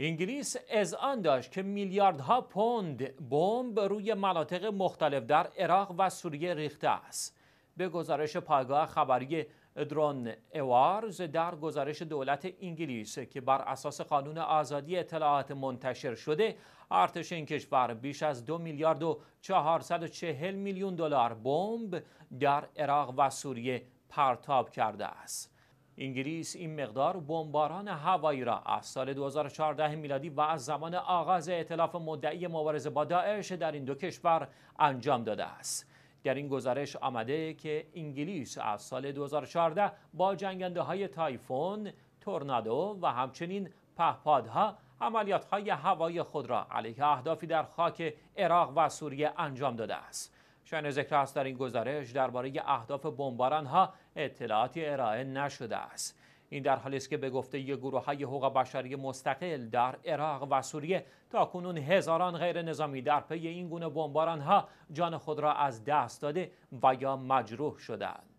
انگلیس آن داشت که میلیاردها پوند بمب روی مناطق مختلف در عراق و سوریه ریخته است به گزارش پایگاه خبری درون اوارز در گزارش دولت انگلیس که بر اساس قانون آزادی اطلاعات منتشر شده ارتش این کشور بیش از دو میلیارد و 440 میلیون دلار بمب در عراق و سوریه پرتاب کرده است انگلیس این مقدار بمباران هوایی را از سال 2014 میلادی و از زمان آغاز اعتلاف مدعی مبارزه با داعش در این دو کشور انجام داده است در این گزارش آمده که انگلیس از سال 2014 با جنگنده های تایفون، تورنادو و همچنین پهپادها عملیات های هوایی خود را علیه اهدافی در خاک عراق و سوریه انجام داده است. شأن ذکر است در این گزارش درباره اهداف بمباران ها اطلاعاتی ارائه نشده است این در حالی است که به گفته یه گروه های حقوق بشری مستقل در عراق و سوریه تا کنون هزاران غیر نظامی در پی این گونه بمباران ها جان خود را از دست داده و یا مجروح شدند